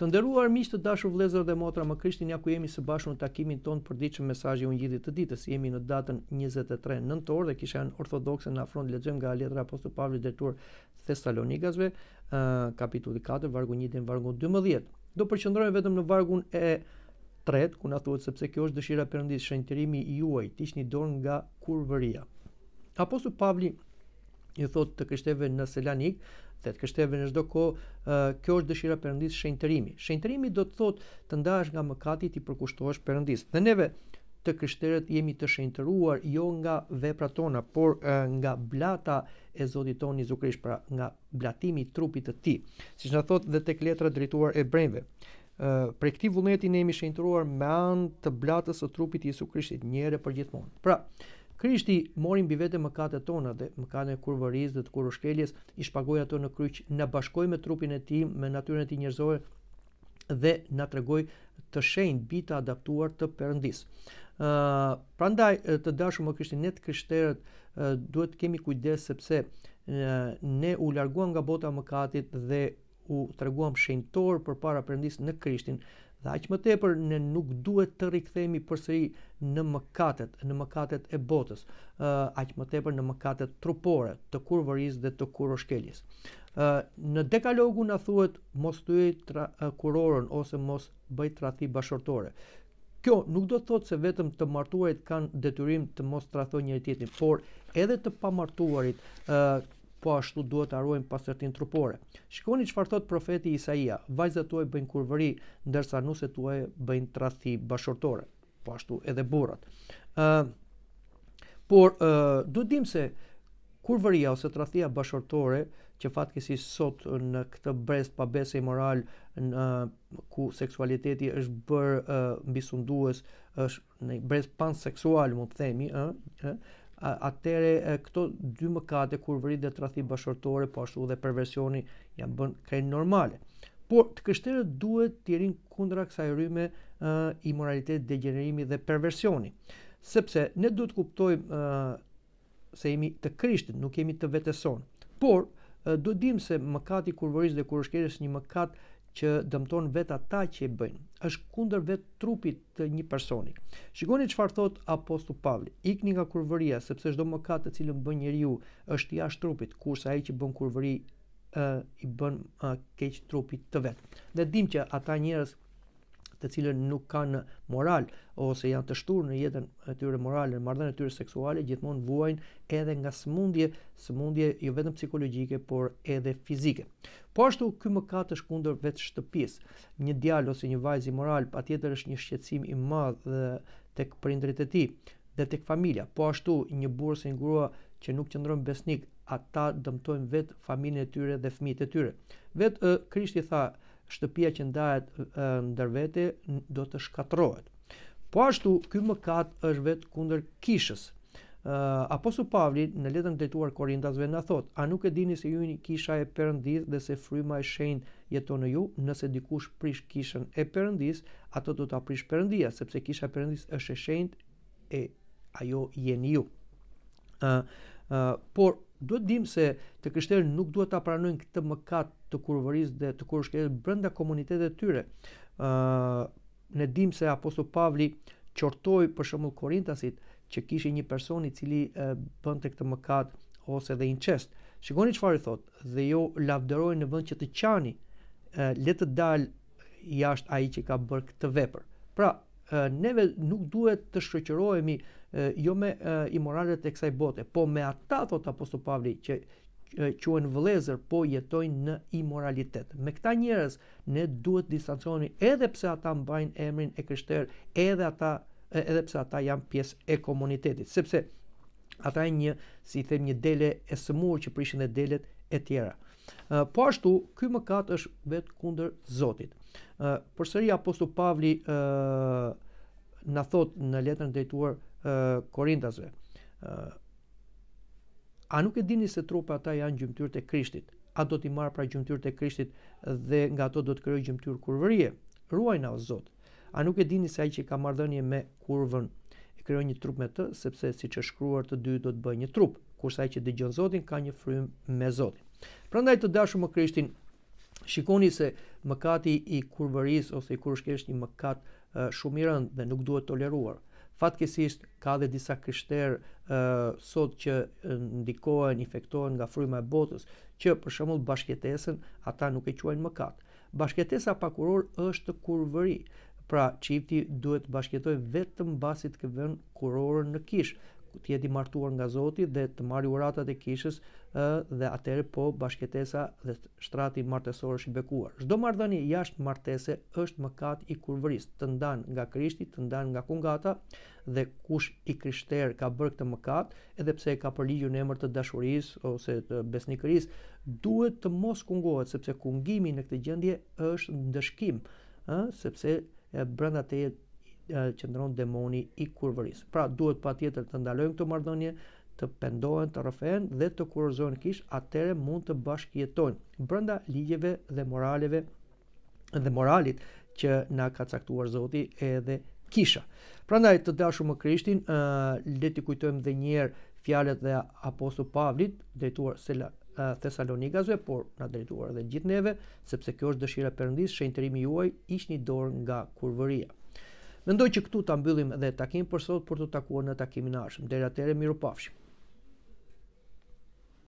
Të nderuar miq të dashur vëllezër dhe motra, më krishtin ja ku jemi së bashku në takimin ton për ditën mesazhi u ngjitit të ditës. Jemi në datën 23 nëntor dhe kisha në ortodokse në afront lexojmë nga letra apostull Pavli drejtuar Thessalonikasve, uh, kapitulli 4, vargu 1 deri vargu 12. Do përqendrohemi vetëm në vargun e 3, ku na thuhet sepse kjo është dëshira perëndisë, shenjtërimi juaj, tiçni dorë nga kurvëria. Apostull Pavli i thotë të kështeve në Selanik dhe të kështeve në çdo kohë, uh, kjo është dëshira e Perëndisë shenjtërimi. Shenjtërimi do të thotë të ndash nga mëkati ti përkushtohesh përëndis. Dhe neve të kështerët jemi të shenjtëruar jo nga veprat tona, por uh, nga blata e Zotit tonë Jezu Krisht, pra nga blatimi i trupit të Tij. Siç na thotë dhe tek letra drejtuar Hebrejve. Uh, për këti vullneti ne jemi shenjtëruar me anë të blatës së trupit të Jezu Krishtit njëherë për gjithmonë. Pra, Krishti mori mbi vete mëkatet tona dhe mëkatet e dhe të kurushkeljes, i shpagoi ato në kryq, na bashkoi me trupin e tij, me natyrën e tij njerëzore dhe na tregoi të shenj bita adaptuar të përëndis. uh, prandaj të dashur më krishtin, ne të krishterët uh, duhet të kemi kujdes sepse uh, ne u larguam nga bota e mëkatit dhe u treguam shenjtor përpara perëndis në Krishtin. Dhe aq më tepër ne nuk duhet të rikthehemi përsëri në mëkatet, në mëkatet e botës, ë uh, aq më tepër në mëkatet trupore, të kurvërisë dhe të kuroshkeljes. ë uh, Në dekalogu na thuhet mos thyej uh, kurorën ose mos bëj trati bashortore. Kjo nuk do të thotë se vetëm të martuarit kanë detyrim të mos trathojnë njëri tjetrin, por edhe të pamartuarit ë uh, po ashtu duhet të arrojmë pastërtin trupore. Shikoni që thotë profeti Isaia, vajzat tuaj bëjnë kurvëri, ndërsa nuse tuaj bëjnë trathi bashortore, po ashtu edhe burat. Uh, por, uh, duhet dim se kurvëria ose trathia bashortore, që fatkesi sot në këtë brezë pa besë i moral, në, ku seksualiteti është bërë uh, mbisundues, është në brezë panseksual, mund të themi, uh, uh, atëre këto dy mëkate kur vrin dhe tradhi bashortore po ashtu dhe perversioni janë bën krenë normale. Por të kështerë duhet të jenë kundra kësaj rryme i moralitet, degenerimi dhe perversioni. Sepse ne duhet kuptojmë se jemi të Krishtit, nuk jemi të vetëson. Por duhet dim se mëkati kur dhe kur një mëkat që dëmton vetë ata që i bëjnë, është kundër vetë trupit të një personi. Shikoni çfarë thot apostu Pavli, ikni nga kurvëria sepse çdo mëkat të cilën bën njeriu është jashtë trupit, kurse ai që bën kurvëri ë i bën keq trupit të vet. Ne dimë që ata njerëz të cilën nuk kanë moral ose janë të shturë në jetën e tyre morale, në marrëdhënien e tyre seksuale, gjithmonë vuajnë edhe nga smundje, smundje jo vetëm psikologjike, por edhe fizike. Po ashtu ky mëkat është kundër vetë shtëpisë. Një djalë ose një vajzë i moral patjetër është një shqetësim i madh tek këpërindrit e tij dhe tek familja. Po ashtu një burrë ose një grua që nuk qëndron besnik, ata dëmtojnë vetë familjen e tyre dhe fëmijët e tyre. Vetë Krishti tha, shtëpia që ndahet ndër vete do të shkatrohet. Po ashtu ky mëkat është vetë kundër kishës. Uh, Pavli në letën drejtuar Korintasve na thot: "A nuk e dini se ju jeni kisha e Perëndisë dhe se fryma e shenjtë jeton në ju? Nëse dikush prish kishën e Perëndisë, atë do ta prish Perëndia, sepse kisha e Perëndisë është e shenjtë e ajo jeni ju." Uh, uh, por duhet dim se të krishterë nuk duhet ta pranojnë këtë mëkat të kurvërisë dhe të kurrë brenda komuniteteve të tyre. ë uh, ne dim se Apostol Pavli qortoi për shembull Korintasit që kishë një person i cili uh, bënte këtë mëkat ose dhe incest. Shikoni çfarë fari thotë, dhe jo lavdëroi në vend që të qani, uh, le të dalë jashtë ai që ka bërë këtë vepër. Pra, neve nuk duhet të shqoqërojemi jo me imoralet e kësaj bote, po me ata, thot Aposto Pavli, që quen vlezër, po jetojnë në imoralitet. Me këta njërez, ne duhet distancioni edhe pse ata mbajnë emrin e kështerë, edhe ata edhe pse ata janë pjesë e komunitetit, sepse ata janë një, si i them, një dele e sëmurë që prishin edhe delet e tjera. Po ashtu, ky mëkat është vetë kundër Zotit. Uh, për sëri apostull Pavli uh, në thot në letrën drejtuar uh, Korintasve, uh, a nuk e dini se trupa ta janë gjymëtyrë e krishtit? A do t'i marë pra gjymëtyrë e krishtit dhe nga to do të kërëj gjymëtyrë kurvërie? Ruaj në zot. A nuk e dini se ai që ka marrëdhënie me kurvën e krijon një trup me të, sepse siç është shkruar të dy do të bëjë një trup, kurse ai që dëgjon Zotin ka një frym me Zotin. Prandaj të dashur më Krishtin, Shikoni se mëkati i kurvëris ose i kurshkesh një mëkat uh, shumë i rëndë dhe nuk duhet toleruar. Fatkesisht ka dhe disa krishterë uh, sot që ndikohen, infektohen nga fryma e botës, që për shembull bashkëtesën ata nuk e quajnë mëkat. pa pakuror është kurvëri, pra çifti duhet bashkëtoj vetëm basit të kurorën në kishë, të jetë i martuar nga Zoti dhe të marrë uratat e kishës ë dhe atëherë po bashkëtesa dhe shtrati martesor është i bekuar. Çdo marrëdhëni jashtë martese është mëkat i kurvëris, të ndan nga Krishti, të ndan nga Kungata dhe kush i krishter ka bërë këtë mëkat, edhe pse e ka për në emër të dashurisë ose të besnikërisë, duhet të mos kungohet sepse kungimi në këtë gjendje është ndëshkim, ë sepse brenda te qëndron demoni i kurvërisë. Pra, duhet pa tjetër të ndalojmë këto marrëdhënie, të pendohen, të rëfen dhe të kurëzojnë kish, atere mund të bashkjetojnë brënda ligjeve dhe moraleve dhe moralit që na ka caktuar Zoti edhe kisha. Prandaj të dashur më Krishtin, uh, le të kujtojmë edhe një herë fjalët e apostull Pavlit drejtuar se Tesalonikasve, por na drejtuar edhe gjithë neve, sepse kjo është dëshira e Perëndisë, shenjtërimi juaj ishni dorë nga kurvëria. Mendoj që këtu ta mbyllim edhe takimin për sot për të takuar në takimin e ardhshëm. Deri atëherë miropafshim.